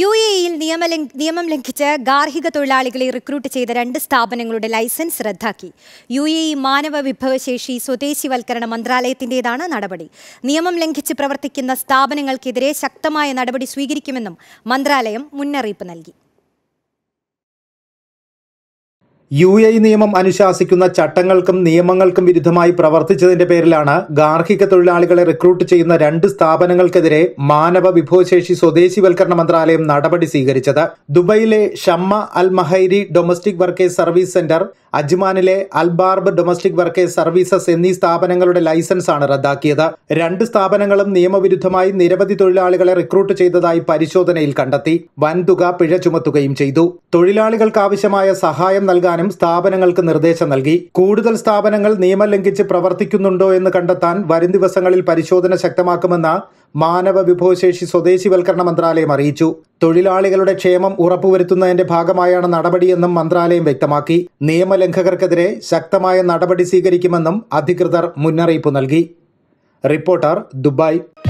U ഇയിൽ നിയമം ലംഘിച്ച് ഗാർഹിക തൊഴിലാളികളെ റിക്രൂട്ട് ചെയ്ത രണ്ട് സ്ഥാപനങ്ങളുടെ ലൈസൻസ് റദ്ദാക്കി യു എ മാനവ വിഭവശേഷി സ്വദേശിവൽക്കരണ മന്ത്രാലയത്തിന്റേതാണ് നടപടി നിയമം ലംഘിച്ച് പ്രവർത്തിക്കുന്ന സ്ഥാപനങ്ങൾക്കെതിരെ ശക്തമായ നടപടി സ്വീകരിക്കുമെന്നും മന്ത്രാലയം മുന്നറിയിപ്പ് നൽകി യു എ നിയമം അനുശാസിക്കുന്ന ചട്ടങ്ങൾക്കും നിയമങ്ങൾക്കും വിരുദ്ധമായി പ്രവർത്തിച്ചതിന്റെ പേരിലാണ് ഗാർഹിക തൊഴിലാളികളെ റിക്രൂട്ട് ചെയ്യുന്ന രണ്ട് സ്ഥാപനങ്ങൾക്കെതിരെ മാനവ വിഭവശേഷി സ്വദേശിവൽക്കരണ മന്ത്രാലയം നടപടി സ്വീകരിച്ചത് ദുബൈയിലെ Shamma Al Mahairi domestic workers service centre അജ്മാനിലെ അൽബാർബ് ഡൊമസ്റ്റിക് വർക്കേഴ്സ് സർവീസസ് എന്നീ സ്ഥാപനങ്ങളുടെ ലൈസൻസ് ആണ് റദ്ദാക്കിയത് രണ്ട് സ്ഥാപനങ്ങളും നിയമവിരുദ്ധമായി നിരവധി തൊഴിലാളികളെ റിക്രൂട്ട് ചെയ്തതായി പരിശോധനയിൽ കണ്ടെത്തി വൻതുക പിഴ ചുമത്തുകയും ചെയ്തു തൊഴിലാളികൾക്കാവശ്യമായ സഹായം നൽകാനും പ്രവർത്തിക്കാനും സ്ഥാപനങ്ങൾക്ക് നിർദ്ദേശം നൽകി കൂടുതൽ സ്ഥാപനങ്ങൾ നിയമം ലംഘിച്ച് പ്രവർത്തിക്കുന്നുണ്ടോ എന്ന് കണ്ടെത്താൻ വരും ദിവസങ്ങളിൽ പരിശോധന ശക്തമാക്കുമെന്ന് മാനവ വിഭവശേഷി സ്വദേശിവൽക്കരണ മന്ത്രാലയം അറിയിച്ചു തൊഴിലാളികളുടെ ക്ഷേമം ഉറപ്പുവരുത്തുന്നതിന്റെ ഭാഗമായാണ് നടപടിയെന്നും മന്ത്രാലയം വ്യക്തമാക്കി നിയമലംഘകർക്കെതിരെ ശക്തമായ നടപടി സ്വീകരിക്കുമെന്നും അധികൃതർ മുന്നറിയിപ്പ് നൽകി റിപ്പോർട്ടർ ദുബായ്